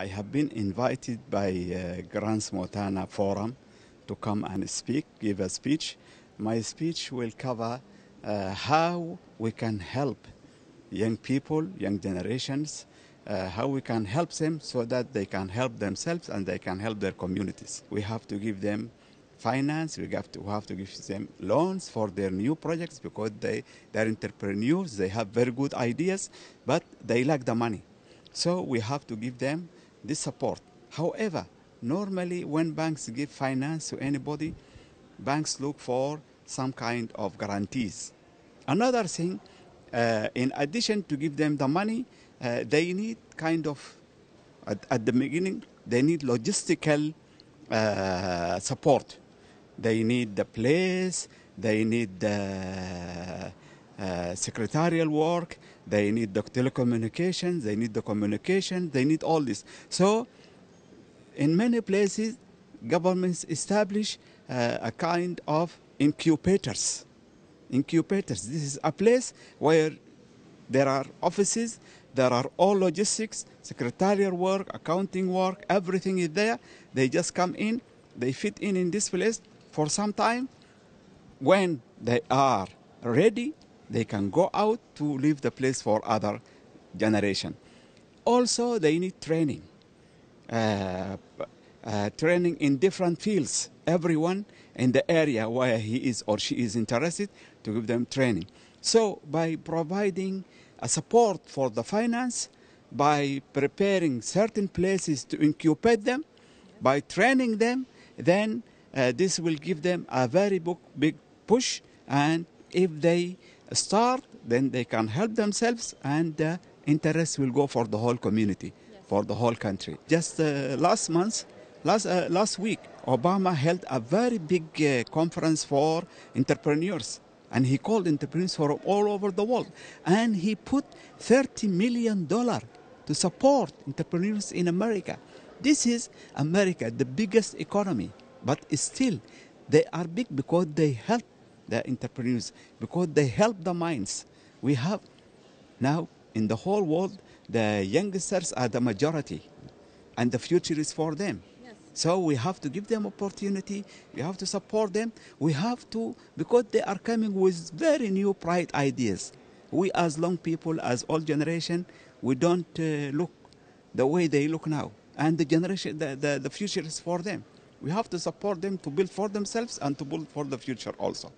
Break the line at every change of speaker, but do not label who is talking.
I have been invited by uh, Grants Montana Forum to come and speak, give a speech. My speech will cover uh, how we can help young people, young generations, uh, how we can help them so that they can help themselves and they can help their communities. We have to give them finance, we have to, we have to give them loans for their new projects because they, they're entrepreneurs, they have very good ideas, but they lack the money. So we have to give them this support. However, normally when banks give finance to anybody, banks look for some kind of guarantees. Another thing, uh, in addition to give them the money, uh, they need kind of, at, at, the beginning, they need logistical uh, support. They need the place, they need the uh, secretarial work, they need the telecommunications, they need the communication, they need all this. So in many places, governments establish uh, a kind of incubators. Incubators. This is a place where there are offices, there are all logistics, secretarial work, accounting work, everything is there. They just come in, they fit in in this place for some time. When they are ready, they can go out to leave the place for other generation. Also, they need training, uh, uh, training in different fields. Everyone in the area where he is or she is interested to give them training. So, by providing a support for the finance, by preparing certain places to incubate them, by training them, then uh, this will give them a very big push. And if they start, then they can help themselves and the interest will go for the whole community, yes. for the whole country. Just uh, last month, last, uh, last week, Obama held a very big uh, conference for entrepreneurs. And he called entrepreneurs from all over the world. And he put $30 million to support entrepreneurs in America. This is America, the biggest economy. But still, they are big because they help the entrepreneurs because they help the minds. We have now in the whole world, the youngsters are the majority and the future is for them. Yes. So we have to give them opportunity. We have to support them. We have to, because they are coming with very new, bright ideas. We as long people, as old generation, we don't uh, look the way they look now. And the generation, the, the, the future is for them. We have to support them to build for themselves and to build for the future also.